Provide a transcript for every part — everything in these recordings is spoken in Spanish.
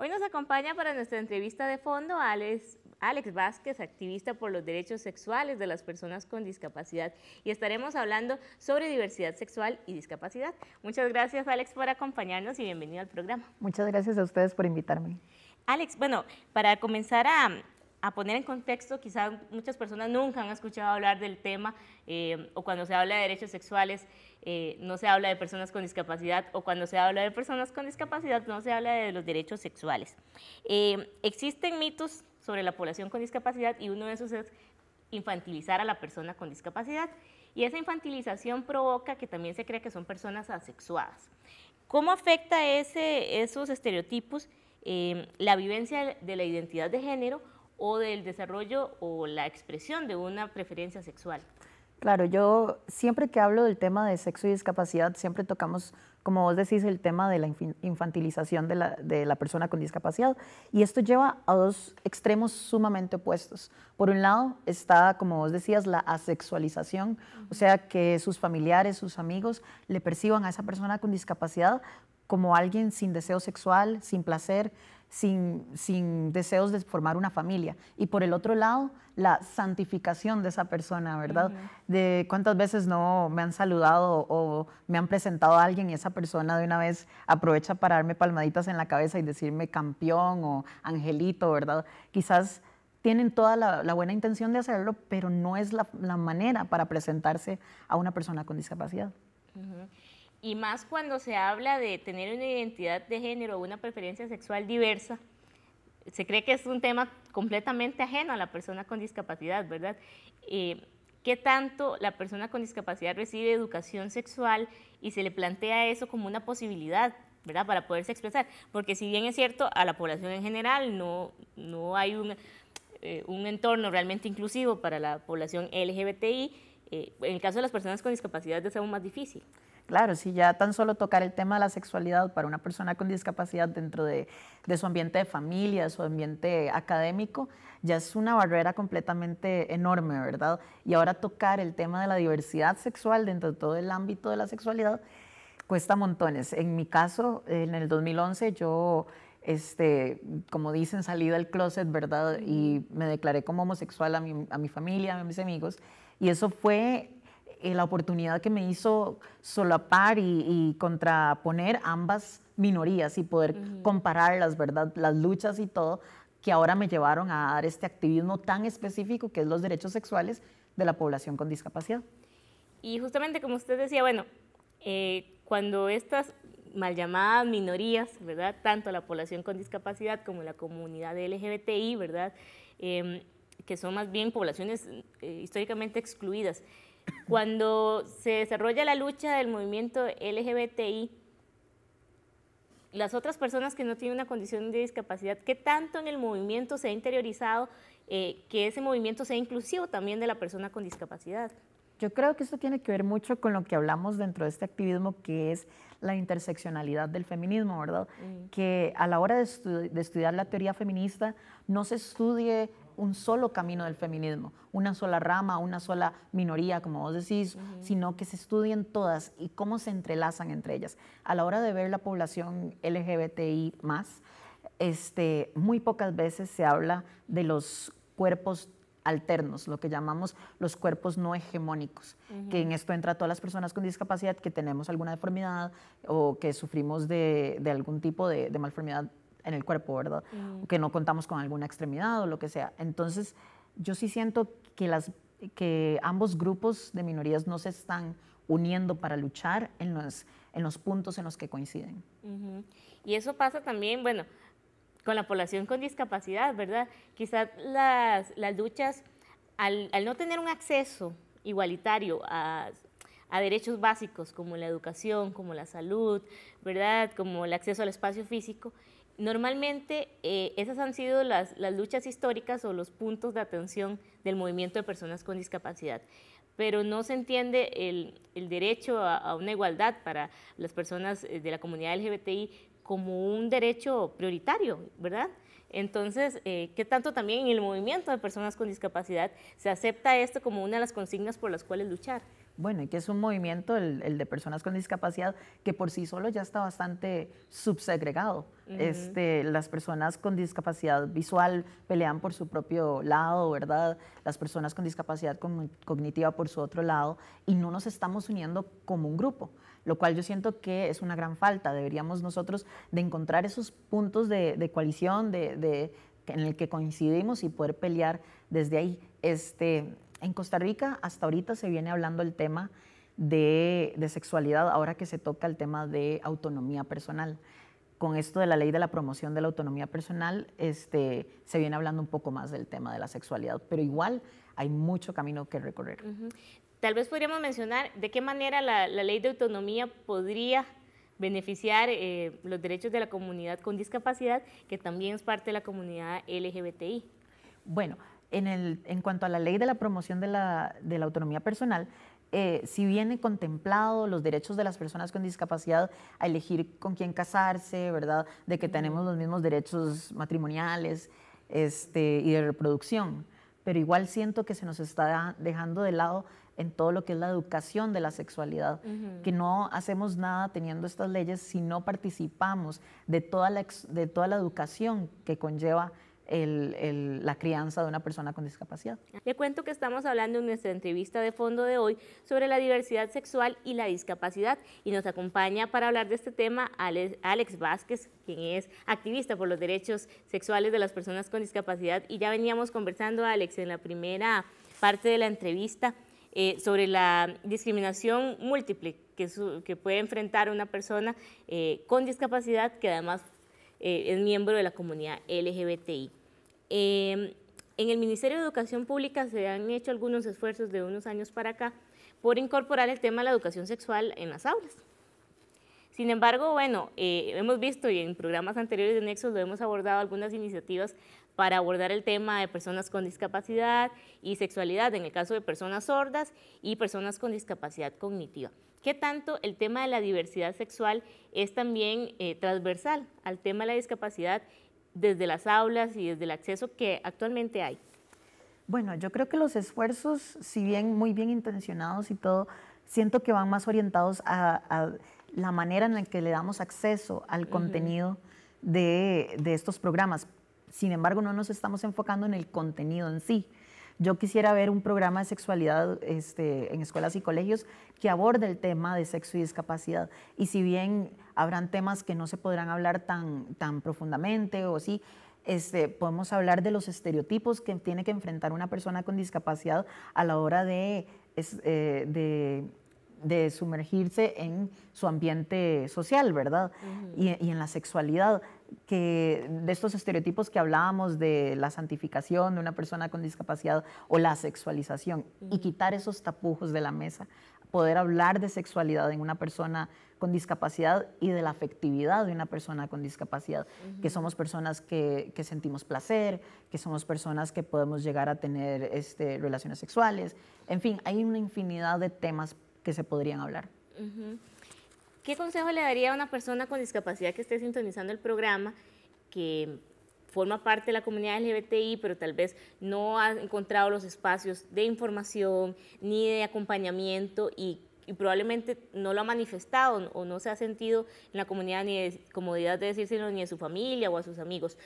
Hoy nos acompaña para nuestra entrevista de fondo Alex, Alex Vázquez, activista por los derechos sexuales de las personas con discapacidad, y estaremos hablando sobre diversidad sexual y discapacidad. Muchas gracias, Alex, por acompañarnos y bienvenido al programa. Muchas gracias a ustedes por invitarme. Alex, bueno, para comenzar a, a poner en contexto, quizás muchas personas nunca han escuchado hablar del tema eh, o cuando se habla de derechos sexuales eh, no se habla de personas con discapacidad o cuando se habla de personas con discapacidad no se habla de los derechos sexuales. Eh, existen mitos sobre la población con discapacidad y uno de esos es infantilizar a la persona con discapacidad y esa infantilización provoca que también se crea que son personas asexuadas. ¿Cómo afecta ese, esos estereotipos la vivencia de la identidad de género? o del desarrollo o la expresión de una preferencia sexual. Claro, yo siempre que hablo del tema de sexo y discapacidad, siempre tocamos, como vos decís, el tema de la infantilización de la, persona con discapacidad. Y esto lleva a dos extremos sumamente opuestos. Por un lado está, como vos decías, la asexualización, o sea, que sus familiares, sus amigos le perciban a esa persona con discapacidad como alguien sin deseo sexual, sin placer, sin, sin deseos de formar una familia. Y por el otro lado, la santificación de esa persona, ¿verdad? De cuántas veces no me han saludado o me han presentado a alguien y esa persona de una vez aprovecha para darme palmaditas en la cabeza y decirme campeón o angelito, ¿verdad? Quizás tienen toda la, buena intención de hacerlo, pero no es la, manera para presentarse a una persona con discapacidad y más cuando se habla de tener una identidad de género o una preferencia sexual diversa, se cree que es un tema completamente ajeno a la persona con discapacidad, ¿verdad? Eh, ¿Qué tanto la persona con discapacidad recibe educación sexual y se le plantea eso como una posibilidad, ¿verdad? Para poderse expresar. Porque si bien es cierto, a la población en general no, hay eh, un, entorno realmente inclusivo para la población LGBTI, eh, en el caso de las personas con discapacidad es aún más difícil. Claro, si ya tan solo tocar el tema de la sexualidad para una persona con discapacidad dentro de, su ambiente de familia, su ambiente académico, ya es una barrera completamente enorme, ¿verdad? Y ahora tocar el tema de la diversidad sexual dentro de todo el ámbito de la sexualidad cuesta montones. En mi caso, en el 2011 yo este, como dicen, salí del closet, ¿verdad? Y me declaré como homosexual a mi, a mi familia, a mis amigos. Y eso fue eh, la oportunidad que me hizo solapar y, contraponer ambas minorías y poder comparar compararlas, ¿verdad? Las luchas y todo, que ahora me llevaron a dar este activismo tan específico que es los derechos sexuales de la población con discapacidad. Y justamente como usted decía, bueno, eh, cuando estas mal llamadas minorías, ¿verdad? Tanto la población con discapacidad como la comunidad LGBTI, ¿verdad? Em, que son más bien poblaciones eh, históricamente excluidas. Cuando se desarrolla la lucha del movimiento LGBTI, las otras personas que no tienen una condición de discapacidad, ¿qué tanto en el movimiento se ha interiorizado eh, que ese movimiento sea inclusivo también de la persona con discapacidad? Yo creo que esto tiene que ver mucho con lo que hablamos dentro de este activismo, que es la interseccionalidad del feminismo, ¿verdad? Mm. Que a la hora de, estudiar la teoría feminista no se estudie un solo camino del feminismo, una sola rama, una sola minoría, como vos decís, sino que se estudien todas y cómo se entrelazan entre ellas. A la hora de ver la población LGBTI más, este, muy pocas veces se habla de los cuerpos alternos, lo que llamamos los cuerpos no hegemónicos, que en esto entra todas las personas con discapacidad que tenemos alguna deformidad o que sufrimos de, algún tipo de malformidad en el cuerpo, ¿verdad? Mm. que no contamos con alguna extremidad o lo que sea. Entonces, yo sí siento que, las, que ambos grupos de minorías no se están uniendo para luchar en los, en los puntos en los que coinciden. Y eso pasa también, bueno, con la población con discapacidad, ¿verdad? Quizás las, las luchas, al, al, no tener un acceso igualitario a, a, derechos básicos como la educación, como la salud, ¿verdad? Como el acceso al espacio físico, Normalmente eh, esas han sido las, luchas históricas o los puntos de atención del movimiento de personas con discapacidad, pero no se entiende el, derecho a, una igualdad para las personas eh, de la comunidad LGBTI como un derecho prioritario, ¿verdad? Entonces, eh, ¿qué tanto también en el movimiento de personas con discapacidad se acepta esto como una de las consignas por las cuales luchar? bueno, y que es un movimiento, el, de personas con discapacidad, que por sí solo ya está bastante subsegregado. este, las personas con discapacidad visual pelean por su propio lado, ¿verdad? Las personas con discapacidad cognitiva por su otro lado, y no nos estamos uniendo como un grupo lo cual yo siento que es una gran falta. Deberíamos nosotros de encontrar esos puntos de, coalición de, de, en el que coincidimos y poder pelear desde ahí. Este, en Costa Rica hasta ahorita se viene hablando el tema de, sexualidad, ahora que se toca el tema de autonomía personal. Con esto de la ley de la promoción de la autonomía personal, este, se viene hablando un poco más del tema de la sexualidad, pero igual hay mucho camino que recorrer. Tal vez podríamos mencionar de qué manera la, ley de autonomía podría beneficiar eh, los derechos de la comunidad con discapacidad, que también es parte de la comunidad LGBTI. Bueno, en, cuanto a la ley de la promoción de la, autonomía personal, eh, si viene contemplado los derechos de las personas con discapacidad a elegir con quién casarse, ¿verdad? De que tenemos los mismos derechos matrimoniales este, y de reproducción. Pero igual siento que se nos está dejando de lado en todo lo que es la educación de la sexualidad, que no hacemos nada teniendo estas leyes si no participamos de de toda la educación que conlleva la crianza de una persona con discapacidad. Le cuento que estamos hablando en nuestra entrevista de fondo de hoy sobre la diversidad sexual y la discapacidad y nos acompaña para hablar de este tema Alex, Vázquez, quien es activista por los derechos sexuales de las personas con discapacidad y ya veníamos conversando, Alex, en la primera parte de la entrevista eh, sobre la discriminación múltiple que, que, puede enfrentar una persona eh, con discapacidad que además eh, es miembro de la comunidad LGBTI. Em, en el Ministerio de Educación Pública se han hecho algunos esfuerzos de unos años para acá por incorporar el tema de la educación sexual en las aulas. Sin embargo, bueno, eh, hemos visto y en programas anteriores de Nexos lo hemos abordado algunas iniciativas para abordar el tema de personas con discapacidad y sexualidad en el caso de personas sordas y personas con discapacidad cognitiva. ¿Qué tanto el tema de la diversidad sexual es también eh, transversal al tema de la discapacidad desde las aulas y desde el acceso que actualmente hay? Bueno, yo creo que los esfuerzos, si bien muy bien intencionados y todo, siento que van más orientados a, la manera en la que le damos acceso al contenido de, estos programas. Sin embargo, no nos estamos enfocando en el contenido en sí. Yo quisiera ver un programa de sexualidad este, en escuelas y colegios que aborde el tema de sexo y discapacidad. Y si bien habrán temas que no se podrán hablar tan, tan profundamente o sí, este, podemos hablar de los estereotipos que tiene que enfrentar una persona con discapacidad a la hora de eh, de sumergirse en su ambiente social, ¿verdad? y, en la sexualidad, que de estos estereotipos que hablábamos de la santificación de una persona con discapacidad o la sexualización, y quitar esos tapujos de la mesa, poder hablar de sexualidad en una persona con discapacidad y de la afectividad de una persona con discapacidad, que somos personas que, que, sentimos placer, que somos personas que podemos llegar a tener este, relaciones sexuales, en fin, hay una infinidad de temas que se podrían hablar. ¿Qué consejo le daría a una persona con discapacidad que esté sintonizando el programa, que forma parte de la comunidad LGBTI, pero tal vez no ha encontrado los espacios de información ni de acompañamiento y, probablemente no lo ha manifestado o no se ha sentido en la comunidad ni de comodidad de decírselo ni a su familia o a sus amigos?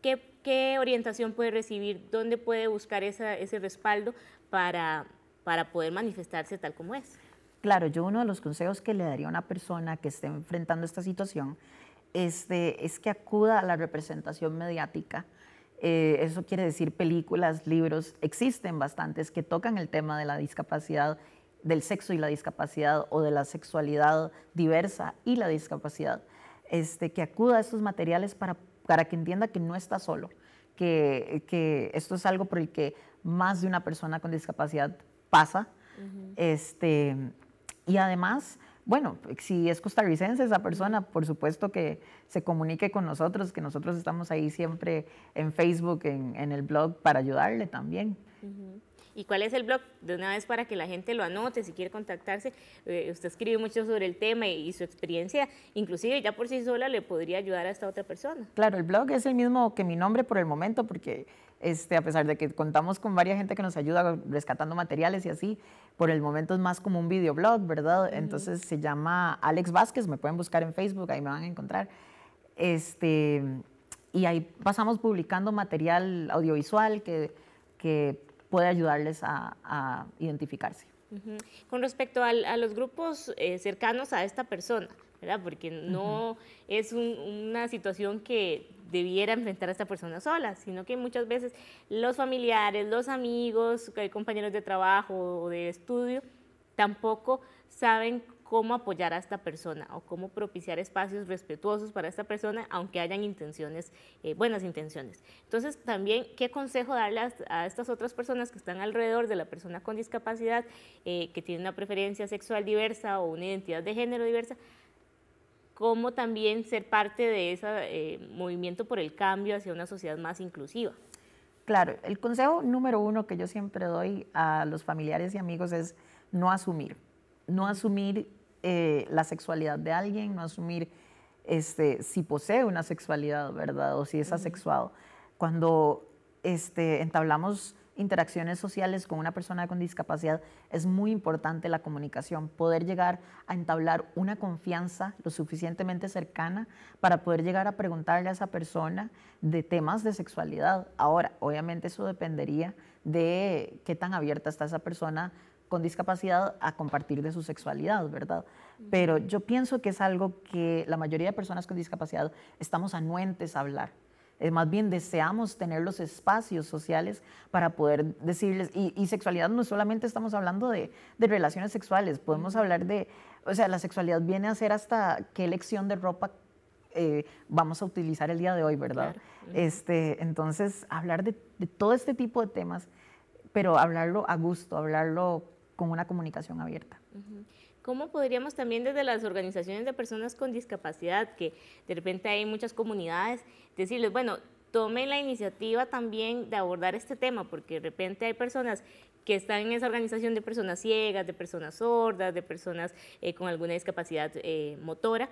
¿Qué, qué orientación puede recibir? ¿Dónde puede buscar ese respaldo para, para poder manifestarse tal como es? Claro, yo uno de los consejos que le daría a una persona que esté enfrentando esta situación es que acuda a la representación mediática. Eh, eso quiere decir películas, libros, existen bastantes que tocan el tema de la discapacidad, del sexo y la discapacidad o de la sexualidad diversa y la discapacidad. Este, que acuda a estos materiales para, que entienda que no está solo, que, esto es algo por el que más de una persona con discapacidad pasa. Y además, bueno, si es costarricense esa persona, por supuesto que se comunique con nosotros, que nosotros estamos ahí siempre en Facebook, en, el blog, para ayudarle también. ¿Y cuál es el blog? De una vez para que la gente lo anote, si quiere contactarse. Eh, usted escribe mucho sobre el tema y, su experiencia, inclusive ya por sí sola le podría ayudar a esta otra persona. Claro, el blog es el mismo que mi nombre por el momento, porque este, a pesar de que contamos con varias gente que nos ayuda rescatando materiales y así, por el momento es más como un videoblog, ¿verdad? Entonces se llama Alex Vázquez, me pueden buscar en Facebook, ahí me van a encontrar. Este, y ahí pasamos publicando material audiovisual que, que puede ayudarles a, identificarse. Con respecto a, los grupos eh, cercanos a esta persona, ¿verdad? Porque no es una situación que debiera enfrentar a esta persona sola, sino que muchas veces los familiares, los amigos, eh, compañeros de trabajo o de estudio, tampoco saben cómo apoyar a esta persona o cómo propiciar espacios respetuosos para esta persona, aunque hayan intenciones, eh, buenas intenciones. Entonces, también, ¿qué consejo darle a, estas otras personas que están alrededor de la persona con discapacidad, eh, que tiene una preferencia sexual diversa o una identidad de género diversa? ¿Cómo también ser parte de ese eh, movimiento por el cambio hacia una sociedad más inclusiva? Claro, el consejo número uno que yo siempre doy a los familiares y amigos es no asumir, no asumir eh, la sexualidad de alguien, no asumir este, si posee una sexualidad, ¿verdad? O si es asexuado. Cuando este, entablamos interacciones sociales con una persona con discapacidad, es muy importante la comunicación, poder llegar a entablar una confianza lo suficientemente cercana para poder llegar a preguntarle a esa persona de temas de sexualidad. Ahora, obviamente eso dependería de qué tan abierta está esa persona con discapacidad a compartir de su sexualidad, ¿verdad? Pero yo pienso que es algo que la mayoría de personas con discapacidad estamos anuentes a hablar. Es eh, más bien deseamos tener los espacios sociales para poder decirles, y, sexualidad no solamente estamos hablando de, relaciones sexuales, podemos hablar de, o sea, la sexualidad viene a ser hasta qué elección de ropa eh, vamos a utilizar el día de hoy, ¿verdad? Este, entonces, hablar de, de todo este tipo de temas, pero hablarlo a gusto, hablarlo con una comunicación abierta. ¿Cómo podríamos también desde las organizaciones de personas con discapacidad, que de repente hay muchas comunidades, decirles, bueno, tomen la iniciativa también de abordar este tema, porque de repente hay personas que están en esa organización de personas ciegas, de personas sordas, de personas eh, con alguna discapacidad eh, motora,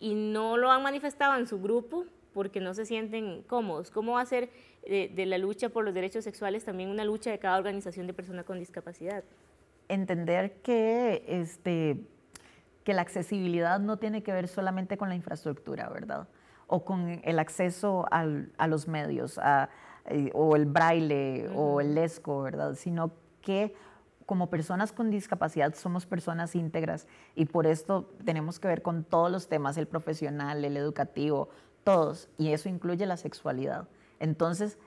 y no lo han manifestado en su grupo, porque no se sienten cómodos. ¿Cómo va a de, la lucha por los derechos sexuales también una lucha de cada organización de personas con discapacidad? Entender que, este, que la accesibilidad no tiene que ver solamente con la infraestructura, ¿verdad? O con el acceso a los medios, a, eh, o el braille, o el lesco, ¿verdad? Sino que como personas con discapacidad somos personas íntegras y por esto tenemos que ver con todos los temas, el profesional, el educativo, todos, y eso incluye la sexualidad. Entonces,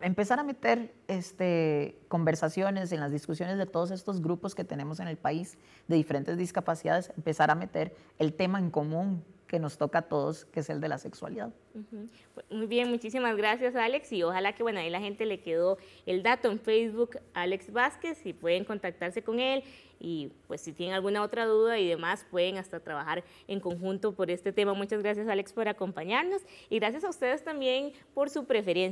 empezar a meter este, conversaciones en las discusiones de todos estos grupos que tenemos en el país de diferentes discapacidades, empezar a meter el tema en común que nos toca a todos, que es el de la sexualidad. Muy bien, muchísimas gracias Alex y ojalá que bueno, ahí la gente le quedó el dato en Facebook Alex Vázquez y pueden contactarse con él y pues si tienen alguna otra duda y demás pueden hasta trabajar en conjunto por este tema. Muchas gracias Alex por acompañarnos y gracias a ustedes también por su preferencia.